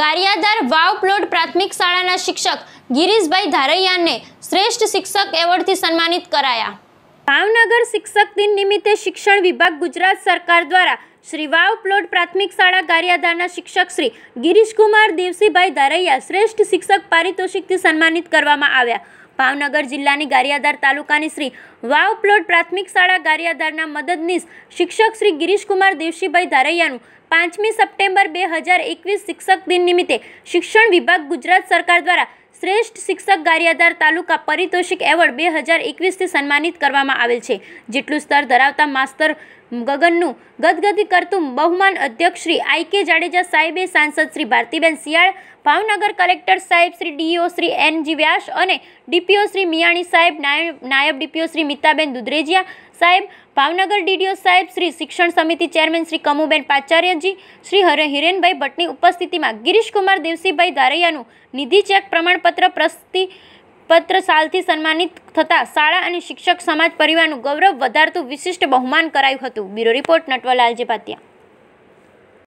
ગારિયાદાર વાવ plot પ્રાથમિક શાળાના શિક્ષક ગિરીશભાઈ ધારૈયાને શ્રેષ્ઠ શિક્ષક એવોર્ડથી સન્માનિત કરાયા ભાવનગર શિક્ષક દિન નિમિત્તે શિક્ષણ વિભાગ ગુજરાત સરકાર દ્વારા શ્રી વાવ પ્લોટ પ્રાથમિક શાળા ગારિયાધારના શિક્ષક શ્રી ગિરીશકુમાર દેવસીભાઈ ધારૈયા શ્રેષ્ઠ શિક્ષક પારિતોષિકથી સન્માનિત કરવામાં આવ્યા ભાવનગર જિલ્લાની ગારિયાધાર તાલુકાની શ્રી વાવ પ્લોટ પ્રાથમિક શાળા ગારિયાધારના મદદનીશ શિક્ષક શ્રી ગિરીશકુમાર દેવશીભાઈ ધારૈયાનું પાંચમી સપ્ટેમ્બર બે હજાર એકવીસ શિક્ષક દિન નિમિત્તે શિક્ષણ વિભાગ ગુજરાત સરકાર દ્વારા શ્રેષ્ઠ શિક્ષક ગારિયાધાર તાલુકા પરિતોષિક એવોર્ડ બે હજાર એકવીસથી સન્માનિત કરવામાં આવેલ છે જેટલું સ્તર ધરાવતા માસ્તર ગગનનું ગદગદી કરતું બહુમાન અધ્યક્ષ શ્રી આઈ કે જાડેજા સાહેબે સાંસદ શ્રી ભારતીબેન શિયાળ ભાવનગર કલેક્ટર સાહેબ Shri DO Shri N G Vyas અને ડીપીઓ શ્રી મિયાણી સાહેબ નાયબ નાયબ ડીપીઓ શ્રી મિતાબેન દુધરેજિયા સાહેબ ભાવનગર ડીડીઓ સાહેબ શ્રી શિક્ષણ સમિતિ ચેરમેન શ્રી કમુબેન પાચાર્યજી શ્રી હરે હિરેનભાઈ ભટ્ટની ઉપસ્થિતિમાં ગિરીશકુમાર દેવસીભાઈ ધારૈયાનું નિધિ ચેક પ્રમાણપત્ર પ્રસ્તી પત્ર સાલથી સન્માનિત થતાં શાળા અને શિક્ષક સમાજ પરિવારનું ગૌરવ વધારતું વિશિષ્ટ બહુમાન કરાયું હતું બ્યુરો રિપોર્ટ નટવરલાલ જેપાતિયા